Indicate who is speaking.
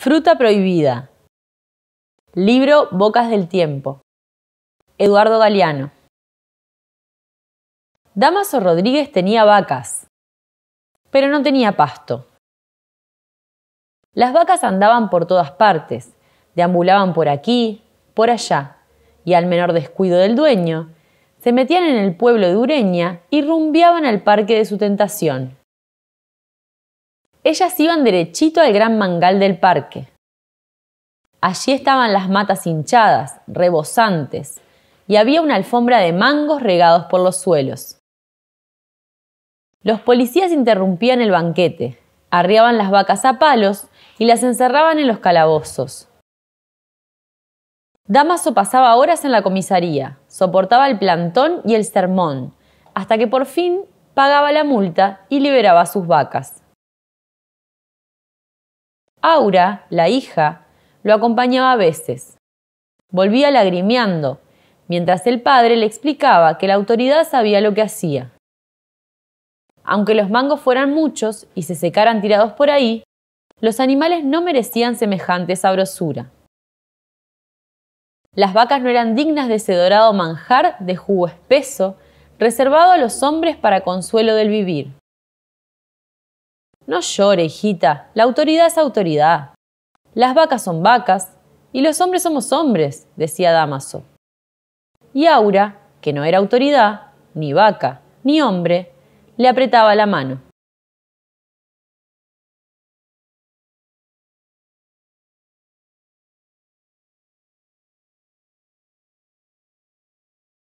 Speaker 1: Fruta Prohibida. Libro Bocas del Tiempo. Eduardo Galeano. Damaso
Speaker 2: Rodríguez tenía vacas, pero no tenía pasto. Las vacas andaban por todas partes, deambulaban por aquí, por allá, y al menor descuido del dueño, se metían en el pueblo de Ureña y rumbiaban al parque de su tentación ellas iban derechito al gran mangal del parque. Allí estaban las matas hinchadas, rebosantes, y había una alfombra de mangos regados por los suelos. Los policías interrumpían el banquete, arriaban las vacas a palos y las encerraban en los calabozos. Damaso pasaba horas en la comisaría, soportaba el plantón y el sermón, hasta que por fin pagaba la multa y liberaba sus vacas. Aura, la hija, lo acompañaba a veces. Volvía lagrimeando, mientras el padre le explicaba que la autoridad sabía lo que hacía. Aunque los mangos fueran muchos y se secaran tirados por ahí, los animales no merecían semejante sabrosura. Las vacas no eran dignas de ese dorado manjar de jugo espeso reservado a los hombres para consuelo del vivir. No llore, hijita, la autoridad es autoridad. Las vacas son vacas y los hombres somos hombres, decía Damaso. Y Aura, que no era autoridad, ni vaca, ni hombre, le apretaba la mano.